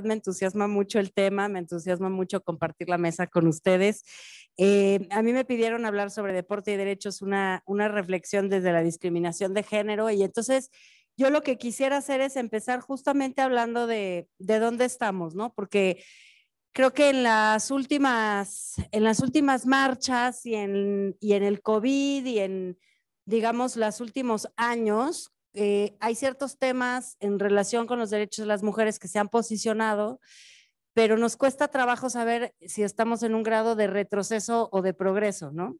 me entusiasma mucho el tema, me entusiasma mucho compartir la mesa con ustedes. Eh, a mí me pidieron hablar sobre deporte y derechos, una, reflexión desde la discriminación de género y entonces yo lo que quisiera hacer es empezar justamente hablando de, dónde estamos, ¿no? Porque creo que en las últimas, en las últimas marchas y y en el COVID y en, digamos, los últimos años, eh, hay ciertos temas en relación con los derechos de las mujeres que se han posicionado, pero nos cuesta trabajo saber si estamos en un grado de retroceso o de progreso, ¿no?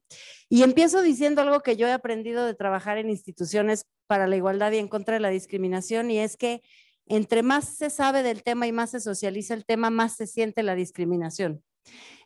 Y empiezo diciendo algo que yo he aprendido de trabajar en instituciones para la igualdad y en contra de la discriminación, y es que entre más se sabe del tema y más se socializa el tema, más se siente la discriminación.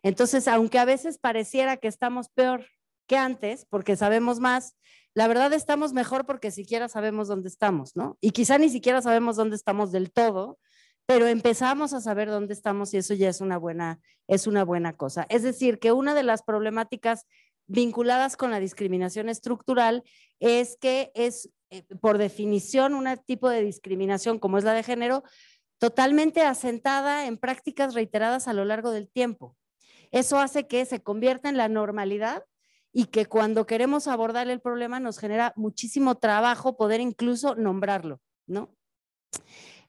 Entonces, aunque a veces pareciera que estamos peor que antes, porque sabemos más, la verdad estamos mejor porque siquiera sabemos dónde estamos, ¿no? Y quizá ni siquiera sabemos dónde estamos del todo, pero empezamos a saber dónde estamos y eso ya es una buena, es una buena cosa. Es decir, que una de las problemáticas vinculadas con la discriminación estructural es que es, eh, por definición, un tipo de discriminación como es la de género, totalmente asentada en prácticas reiteradas a lo largo del tiempo. Eso hace que se convierta en la normalidad y que cuando queremos abordar el problema nos genera muchísimo trabajo poder incluso nombrarlo, ¿no?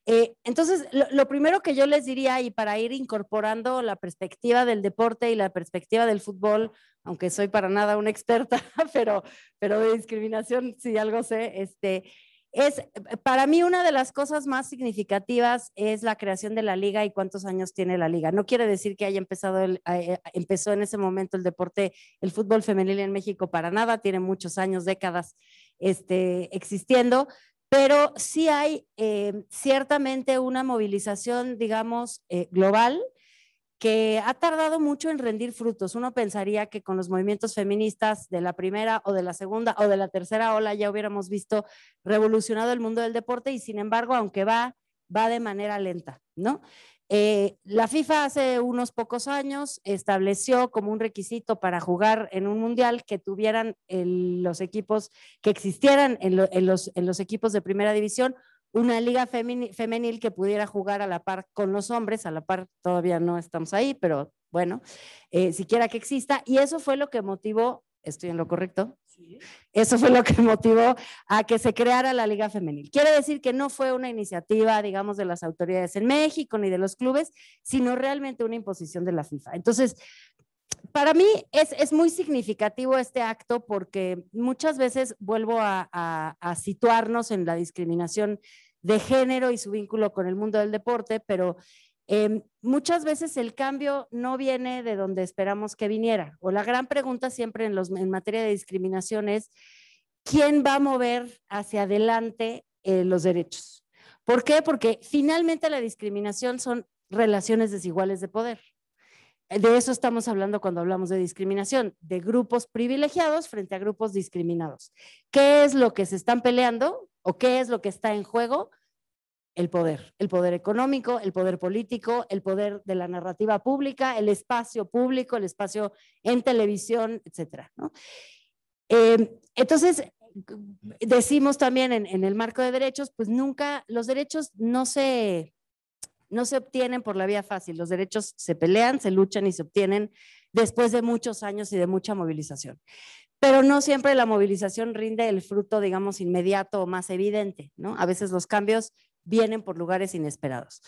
Eh, entonces, lo, primero que yo les diría, y para ir incorporando la perspectiva del deporte y la perspectiva del fútbol, aunque soy para nada una experta, pero, pero de discriminación, si algo sé, este, es, para mí una de las cosas más significativas es la creación de la liga y cuántos años tiene la liga. No quiere decir que haya empezado, eh, empezó en ese momento el deporte, el fútbol femenil en México para nada, tiene muchos años, décadas este, existiendo, pero sí hay eh, ciertamente una movilización, digamos, eh, global que ha tardado mucho en rendir frutos. Uno pensaría que con los movimientos feministas de la primera o de la segunda o de la tercera ola ya hubiéramos visto revolucionado el mundo del deporte y sin embargo, aunque va, va de manera lenta, ¿no? Eh, la FIFA hace unos pocos años estableció como un requisito para jugar en un mundial que tuvieran los equipos, que existieran en los equipos de primera división una liga femenil que pudiera jugar a la par con los hombres, a la par todavía no estamos ahí, pero bueno, eh, siquiera que exista. Y eso fue lo que motivó, estoy en lo correcto, eso fue lo que motivó a que se creara la liga femenil. Quiere decir que no fue una iniciativa, digamos, de las autoridades en México ni de los clubes, sino realmente una imposición de la FIFA. Entonces, para mí es, muy significativo este acto porque muchas veces vuelvo a, situarnos en la discriminación de género y su vínculo con el mundo del deporte, pero em, muchas veces el cambio no viene de donde esperamos que viniera. O la gran pregunta siempre en, materia de discriminación es, ¿quién va a mover hacia adelante eh, los derechos? ¿Por qué? Porque finalmente la discriminación son relaciones desiguales de poder. Eh, de eso estamos hablando cuando hablamos de discriminación, de grupos privilegiados frente a grupos discriminados. ¿Qué es lo que se están peleando o qué es lo que está en juego? El poder, el poder económico, el poder político, el poder de la narrativa pública, el espacio público, el espacio en televisión, etcétera. Eh, entonces, decimos también en el marco de derechos, pues nunca los derechos no se no se obtienen por la vía fácil. Los derechos se pelean, se luchan y se obtienen después de muchos años y de mucha movilización. Pero no siempre la movilización rinde el fruto, digamos, inmediato o más evidente, ¿no? A veces los cambios vienen por lugares inesperados.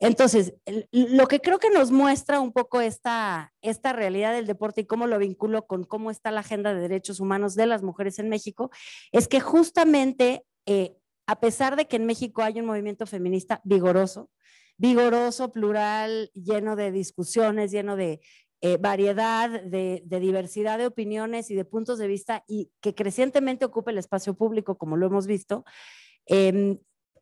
Entonces, lo que creo que nos muestra un poco esta, realidad del deporte y cómo lo vinculo con cómo está la agenda de derechos humanos de las mujeres en México, es que justamente, eh, a pesar de que en México hay un movimiento feminista vigoroso, vigoroso, plural, lleno de discusiones, lleno de eh, variedad, de, diversidad de opiniones y de puntos de vista y que crecientemente ocupa el espacio público, como lo hemos visto. Em,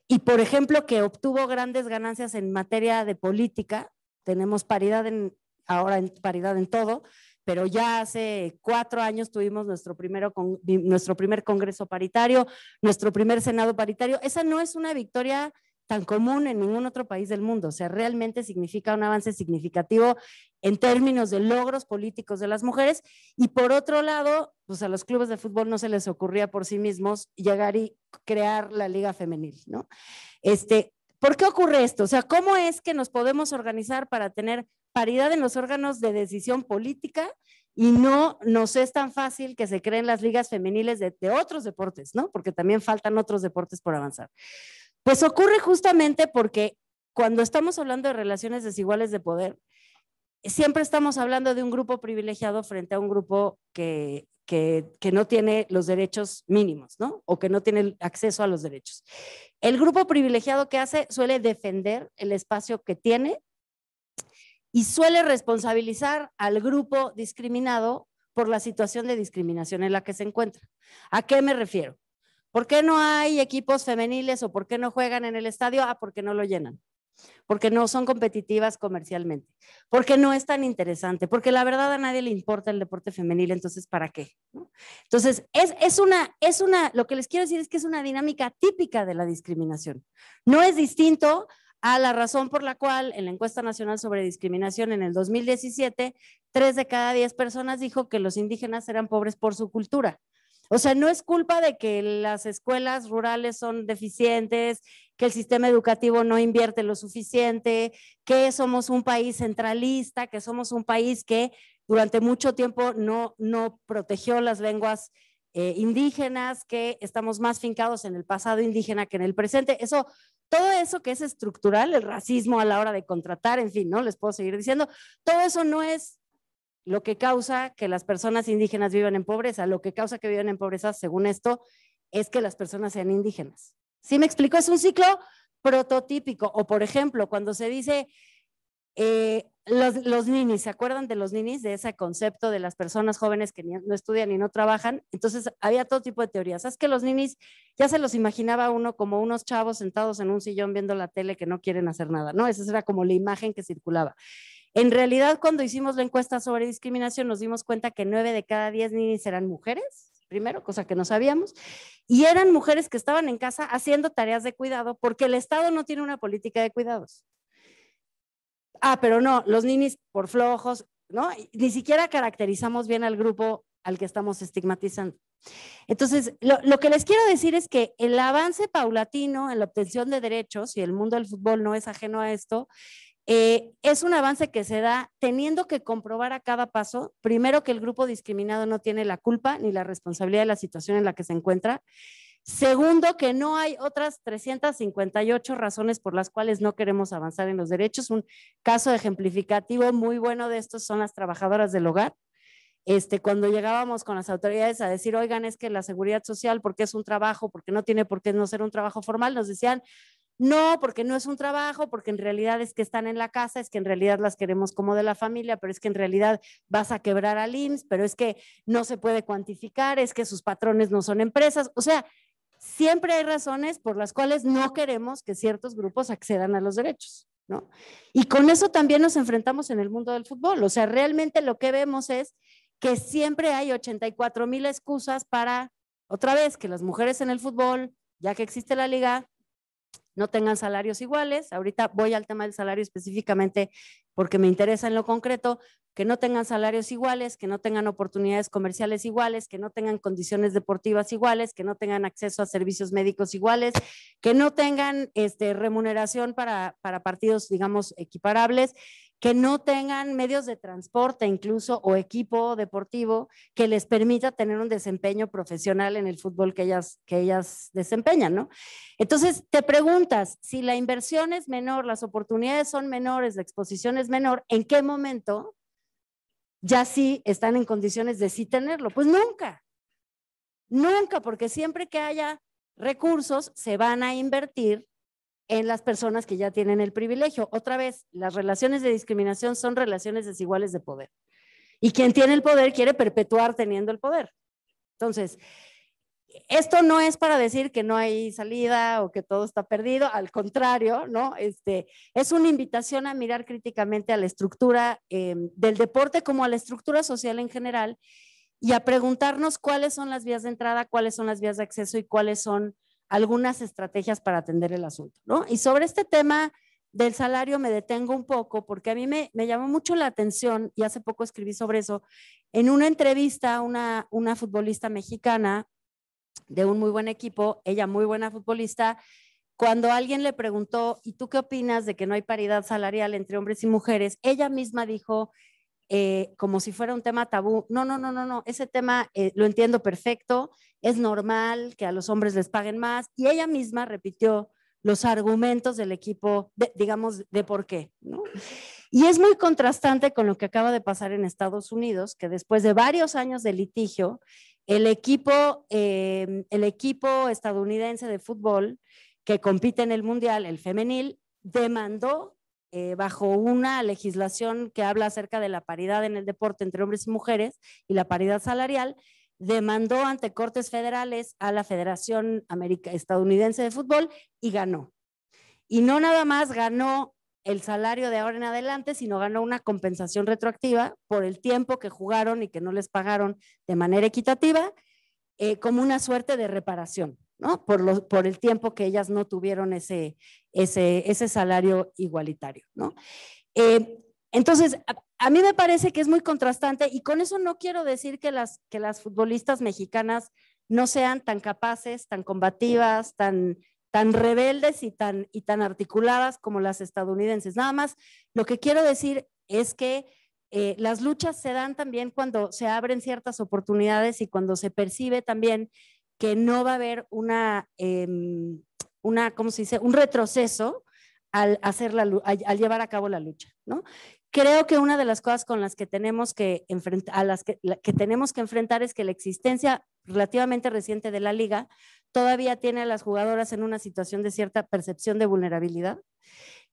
y, por ejemplo, que obtuvo grandes ganancias en materia de política. Tenemos paridad en, ahora en paridad en todo, pero ya hace cuatro años tuvimos nuestro, primero con, nuestro primer Congreso paritario, nuestro primer Senado paritario. Esa no es una victoria tan común en ningún otro país del mundo. O sea, realmente significa un avance significativo en términos de logros políticos de las mujeres. Y por otro lado, pues a los clubes de fútbol no se les ocurría por sí mismos llegar y crear la liga femenil, ¿no? Este, ¿Por qué ocurre esto? O sea, ¿cómo es que nos podemos organizar para tener paridad en los órganos de decisión política y no nos es tan fácil que se creen las ligas femeniles de, de otros deportes, ¿no? Porque también faltan otros deportes por avanzar. Pues ocurre justamente porque cuando estamos hablando de relaciones desiguales de poder, siempre estamos hablando de un grupo privilegiado frente a un grupo que, que, no tiene los derechos mínimos, ¿no? O que no tiene acceso a los derechos. El grupo privilegiado que hace suele defender el espacio que tiene y suele responsabilizar al grupo discriminado por la situación de discriminación en la que se encuentra. ¿A qué me refiero? ¿Por qué no hay equipos femeniles o por qué no juegan en el estadio? Ah, porque no lo llenan, porque no son competitivas comercialmente, porque no es tan interesante, porque la verdad a nadie le importa el deporte femenil, entonces ¿para qué? Entonces, es, una, es una, lo que les quiero decir es que es una dinámica típica de la discriminación. No es distinto a la razón por la cual en la encuesta nacional sobre discriminación en el 2017, tres de cada diez personas dijo que los indígenas eran pobres por su cultura. O sea, no es culpa de que las escuelas rurales son deficientes, que el sistema educativo no invierte lo suficiente, que somos un país centralista, que somos un país que durante mucho tiempo no, no protegió las lenguas eh, indígenas, que estamos más fincados en el pasado indígena que en el presente. Eso, todo eso que es estructural, el racismo a la hora de contratar, en fin, ¿no? Les puedo seguir diciendo, todo eso no es lo que causa que las personas indígenas vivan en pobreza, lo que causa que vivan en pobreza, según esto, es que las personas sean indígenas. ¿Sí me explico? Es un ciclo prototípico. O, por ejemplo, cuando se dice eh, los, ninis, ¿se acuerdan de los ninis? De ese concepto de las personas jóvenes que no estudian y no trabajan. Entonces, había todo tipo de teorías. Es que los ninis ya se los imaginaba uno como unos chavos sentados en un sillón viendo la tele que no quieren hacer nada, ¿no? Esa era como la imagen que circulaba. En realidad, cuando hicimos la encuesta sobre discriminación, nos dimos cuenta que nueve de cada diez ninis eran mujeres, primero, cosa que no sabíamos, y eran mujeres que estaban en casa haciendo tareas de cuidado porque el Estado no tiene una política de cuidados. Ah, pero no, los ninis por flojos, ¿no? Ni siquiera caracterizamos bien al grupo al que estamos estigmatizando. Entonces, lo, lo, que les quiero decir es que el avance paulatino en la obtención de derechos, y el mundo del fútbol no es ajeno a esto, eh, es un avance que se da teniendo que comprobar a cada paso, primero que el grupo discriminado no tiene la culpa ni la responsabilidad de la situación en la que se encuentra. Segundo, que no hay otras 358 razones por las cuales no queremos avanzar en los derechos. Un caso ejemplificativo muy bueno de estos son las trabajadoras del hogar. Este, cuando llegábamos con las autoridades a decir, oigan, es que la seguridad social, porque es un trabajo, porque no tiene por qué no ser un trabajo formal, nos decían, no, porque no es un trabajo, porque en realidad es que están en la casa, es que en realidad las queremos como de la familia, pero es que en realidad vas a quebrar al IMSS, pero es que no se puede cuantificar, es que sus patrones no son empresas. O sea, siempre hay razones por las cuales no queremos que ciertos grupos accedan a los derechos. ¿no? Y con eso también nos enfrentamos en el mundo del fútbol. O sea, realmente lo que vemos es que siempre hay 84 mil excusas para, otra vez, que las mujeres en el fútbol, ya que existe la liga, no tengan salarios iguales. Ahorita voy al tema del salario específicamente porque me interesa en lo concreto, que no tengan salarios iguales, que no tengan oportunidades comerciales iguales, que no tengan condiciones deportivas iguales, que no tengan acceso a servicios médicos iguales, que no tengan este, remuneración para, para partidos, digamos, equiparables que no tengan medios de transporte incluso o equipo deportivo que les permita tener un desempeño profesional en el fútbol que ellas, que ellas desempeñan, ¿no? Entonces, te preguntas, si la inversión es menor, las oportunidades son menores, la exposición es menor, ¿en qué momento ya sí están en condiciones de sí tenerlo? Pues nunca, nunca, porque siempre que haya recursos se van a invertir en las personas que ya tienen el privilegio. Otra vez, las relaciones de discriminación son relaciones desiguales de poder. Y quien tiene el poder quiere perpetuar teniendo el poder. Entonces, esto no es para decir que no hay salida o que todo está perdido, al contrario, ¿no? Este, es una invitación a mirar críticamente a la estructura eh, del deporte como a la estructura social en general y a preguntarnos cuáles son las vías de entrada, cuáles son las vías de acceso y cuáles son algunas estrategias para atender el asunto, ¿no? Y sobre este tema del salario me detengo un poco porque a mí me, llamó mucho la atención y hace poco escribí sobre eso. En una entrevista, una, una futbolista mexicana de un muy buen equipo, ella muy buena futbolista, cuando alguien le preguntó, ¿y tú qué opinas de que no hay paridad salarial entre hombres y mujeres? Ella misma dijo, eh, como si fuera un tema tabú. No, no, no, no, no, ese tema eh, lo entiendo perfecto, es normal que a los hombres les paguen más y ella misma repitió los argumentos del equipo, digamos, de por qué. ¿no? Y es muy contrastante con lo que acaba de pasar en Estados Unidos, que después de varios años de litigio, el equipo, eh, el equipo estadounidense de fútbol que compite en el Mundial, el femenil, demandó eh, bajo una legislación que habla acerca de la paridad en el deporte entre hombres y mujeres y la paridad salarial, demandó ante cortes federales a la Federación Estadounidense de Fútbol y ganó. Y no nada más ganó el salario de ahora en adelante, sino ganó una compensación retroactiva por el tiempo que jugaron y que no les pagaron de manera equitativa, eh, como una suerte de reparación. Por, el tiempo que ellas no tuvieron ese, ese, salario igualitario, eh, entonces, a, mí me parece que es muy contrastante y con eso no quiero decir que las, que las futbolistas mexicanas no sean tan capaces, tan combativas, tan, tan rebeldes y tan, y tan articuladas como las estadounidenses. Nada más, lo que quiero decir es que eh, las luchas se dan también cuando se abren ciertas oportunidades y cuando se percibe también que no va a haber una, em, una ¿cómo se dice?, un retroceso al, hacer la, al, llevar a cabo la lucha, ¿no? Creo que una de las cosas con las que tenemos que, a las que tenemos que enfrentar es que la existencia relativamente reciente de la liga todavía tiene a las jugadoras en una situación de cierta percepción de vulnerabilidad.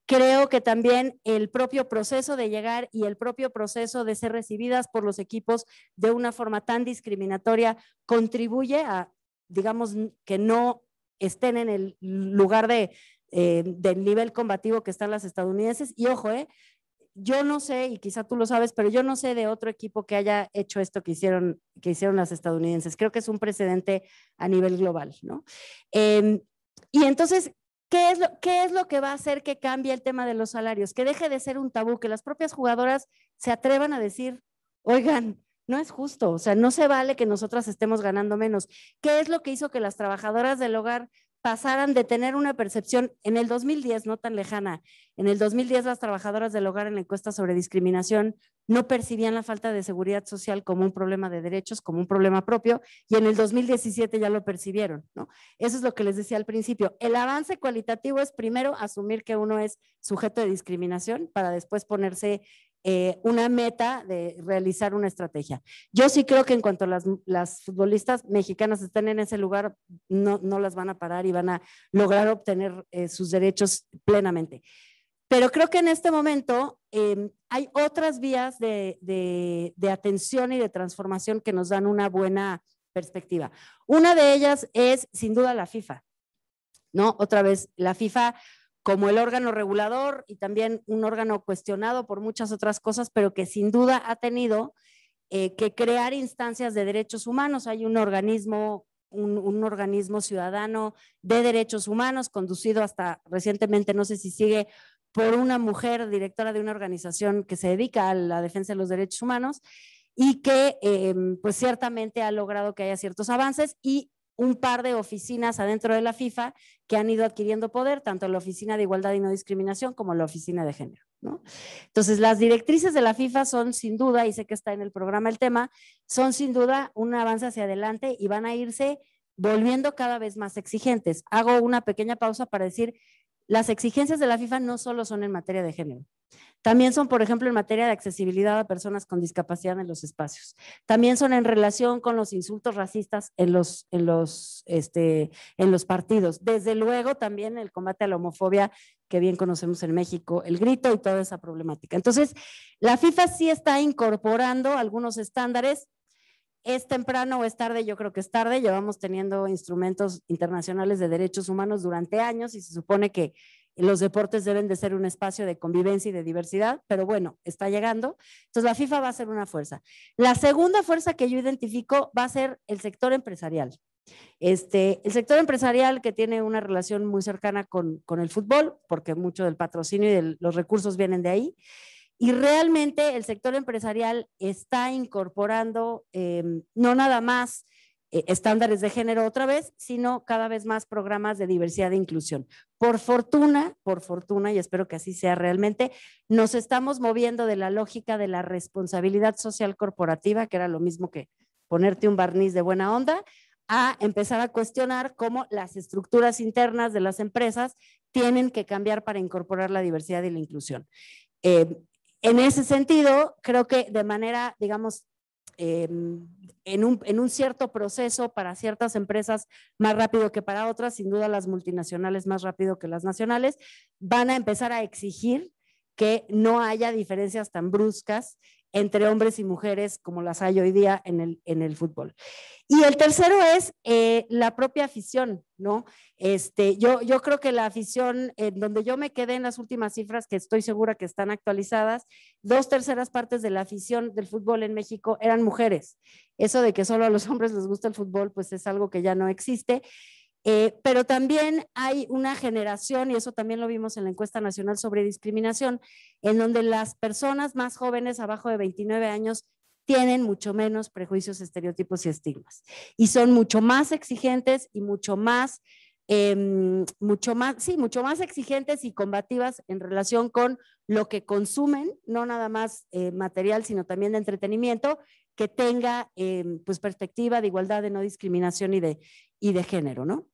Creo que también el propio proceso de llegar y el propio proceso de ser recibidas por los equipos de una forma tan discriminatoria contribuye a, digamos, que no estén en el lugar eh, del nivel combativo que están las estadounidenses. Y ojo, eh, yo no sé, y quizá tú lo sabes, pero yo no sé de otro equipo que haya hecho esto que hicieron, que hicieron las estadounidenses. Creo que es un precedente a nivel global, ¿no? Em, y entonces, ¿qué es, lo, ¿qué es lo que va a hacer que cambie el tema de los salarios? Que deje de ser un tabú, que las propias jugadoras se atrevan a decir, oigan, no es justo, o sea, no se vale que nosotras estemos ganando menos. ¿Qué es lo que hizo que las trabajadoras del hogar pasaran de tener una percepción en el 2010, no tan lejana, en el 2010 las trabajadoras del hogar en la encuesta sobre discriminación no percibían la falta de seguridad social como un problema de derechos, como un problema propio, y en el 2017 ya lo percibieron. ¿no? Eso es lo que les decía al principio. El avance cualitativo es primero asumir que uno es sujeto de discriminación para después ponerse eh, una meta de realizar una estrategia. Yo sí creo que en cuanto las, las futbolistas mexicanas estén en ese lugar, no, no, las van a parar y van a lograr obtener eh, sus derechos plenamente. Pero creo que en este momento em, hay otras vías de, de atención y de transformación que nos dan una buena perspectiva. Una de ellas es, sin duda, la FIFA. ¿no? Otra vez, la FIFA como el órgano regulador y también un órgano cuestionado por muchas otras cosas, pero que sin duda ha tenido eh, que crear instancias de derechos humanos. Hay un organismo, un, organismo ciudadano de derechos humanos conducido hasta recientemente, no sé si sigue, por una mujer directora de una organización que se dedica a la defensa de los derechos humanos y que em, pues ciertamente ha logrado que haya ciertos avances y un par de oficinas adentro de la FIFA que han ido adquiriendo poder, tanto la Oficina de Igualdad y No Discriminación como la Oficina de Género. Entonces, las directrices de la FIFA son sin duda, y sé que está en el programa el tema, son sin duda un avance hacia adelante y van a irse volviendo cada vez más exigentes. Hago una pequeña pausa para decir las exigencias de la FIFA no solo son en materia de género, también son, por ejemplo, en materia de accesibilidad a personas con discapacidad en los espacios. También son en relación con los insultos racistas en los, en los, este, en los partidos. Desde luego, también el combate a la homofobia, que bien conocemos en México, el grito y toda esa problemática. Entonces, la FIFA sí está incorporando algunos estándares ¿Es temprano o es tarde? Yo creo que es tarde. Llevamos teniendo instrumentos internacionales de derechos humanos durante años y se supone que los deportes deben de ser un espacio de convivencia y de diversidad, pero bueno, está llegando. Entonces la FIFA va a ser una fuerza. La segunda fuerza que yo identifico va a ser el sector empresarial. Este, el sector empresarial que tiene una relación muy cercana con, con el fútbol, porque mucho del patrocinio y de los recursos vienen de ahí. Y realmente el sector empresarial está incorporando em, no nada más eh, estándares de género otra vez, sino cada vez más programas de diversidad e inclusión. Por fortuna, por fortuna, y espero que así sea realmente, nos estamos moviendo de la lógica de la responsabilidad social corporativa, que era lo mismo que ponerte un barniz de buena onda, a empezar a cuestionar cómo las estructuras internas de las empresas tienen que cambiar para incorporar la diversidad y la inclusión. Em, en ese sentido, creo que de manera, digamos, em, en un cierto proceso para ciertas empresas más rápido que para otras, sin duda las multinacionales más rápido que las nacionales, van a empezar a exigir que no haya diferencias tan bruscas entre hombres y mujeres como las hay hoy día en el, en el fútbol. Y el tercero es eh, la propia afición, ¿no? Este, yo, yo creo que la afición, en donde yo me quedé en las últimas cifras, que estoy segura que están actualizadas, dos terceras partes de la afición del fútbol en México eran mujeres. Eso de que solo a los hombres les gusta el fútbol, pues es algo que ya no existe. Eh, pero también hay una generación, y eso también lo vimos en la encuesta nacional sobre discriminación, en donde las personas más jóvenes abajo de 29 años tienen mucho menos prejuicios, estereotipos y estigmas. Y son mucho más exigentes y mucho más, em, mucho más, sí, mucho más exigentes y combativas en relación con lo que consumen, no nada más eh, material, sino también de entretenimiento, que tenga em, pues, perspectiva de igualdad, de no discriminación y de, y de género, ¿no?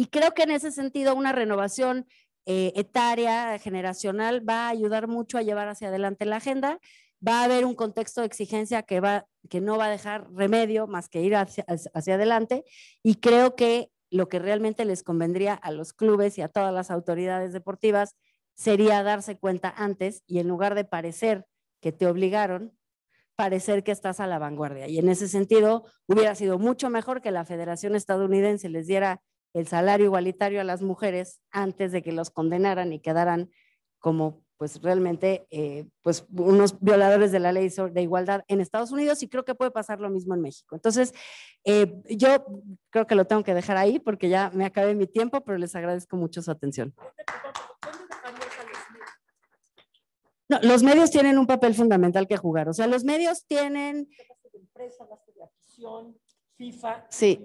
Y creo que en ese sentido una renovación eh, etaria, generacional, va a ayudar mucho a llevar hacia adelante la agenda. Va a haber un contexto de exigencia que, va, que no va a dejar remedio más que ir hacia adelante. Y creo que lo que realmente les convendría a los clubes y a todas las autoridades deportivas sería darse cuenta antes y en lugar de parecer que te obligaron, parecer que estás a la vanguardia. Y en ese sentido, hubiera sido mucho mejor que la Federación Estadounidense les diera el salario igualitario a las mujeres antes de que los condenaran y quedaran como pues realmente eh, pues unos violadores de la ley de igualdad en Estados Unidos y creo que puede pasar lo mismo en México. Entonces, eh, yo creo que lo tengo que dejar ahí porque ya me acabé mi tiempo, pero les agradezco mucho su atención. No, los medios tienen un papel fundamental que jugar. O sea, los medios tienen... FIFA. Sí.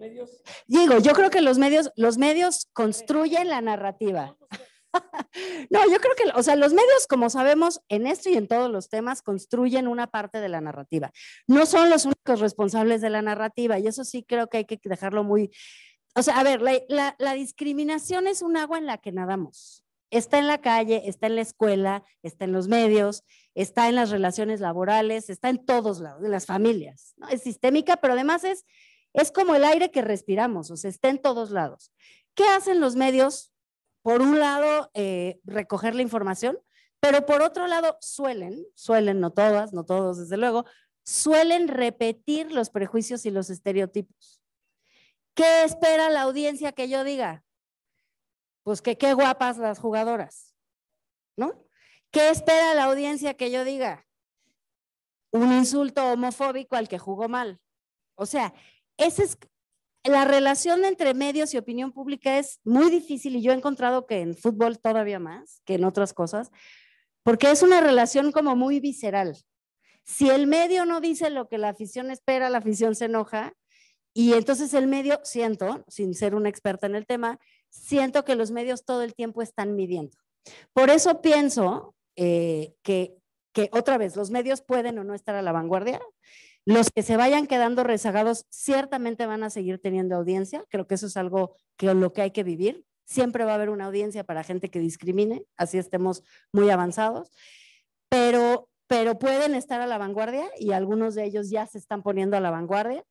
Digo, yo creo que los medios, los medios construyen la narrativa. No, yo creo que, o sea, los medios, como sabemos, en esto y en todos los temas, construyen una parte de la narrativa. No son los únicos responsables de la narrativa, y eso sí creo que hay que dejarlo muy. O sea, a ver, la, discriminación es un agua en la que nadamos. Está en la calle, está en la escuela, está en los medios, está en las relaciones laborales, está en todos lados, en las familias. ¿no? Es sistémica, pero además es es como el aire que respiramos, o sea, está en todos lados. ¿Qué hacen los medios? Por un lado, eh, recoger la información, pero por otro lado, suelen, suelen, no todas, no todos, desde luego, suelen repetir los prejuicios y los estereotipos. ¿Qué espera la audiencia que yo diga? Pues que qué guapas las jugadoras, ¿no? ¿Qué espera la audiencia que yo diga? Un insulto homofóbico al que jugó mal. O sea, esa es, la relación entre medios y opinión pública es muy difícil y yo he encontrado que en fútbol todavía más que en otras cosas, porque es una relación como muy visceral. Si el medio no dice lo que la afición espera, la afición se enoja y entonces el medio, siento, sin ser una experta en el tema, siento que los medios todo el tiempo están midiendo. Por eso pienso eh, que, que otra vez los medios pueden o no estar a la vanguardia los que se vayan quedando rezagados ciertamente van a seguir teniendo audiencia. Creo que eso es algo que lo que hay que vivir. Siempre va a haber una audiencia para gente que discrimine, así estemos muy avanzados. Pero, pero pueden estar a la vanguardia y algunos de ellos ya se están poniendo a la vanguardia.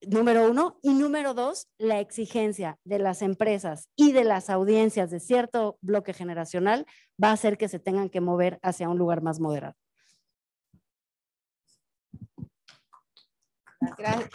Número uno. Y número dos, la exigencia de las empresas y de las audiencias de cierto bloque generacional va a hacer que se tengan que mover hacia un lugar más moderado. Gracias.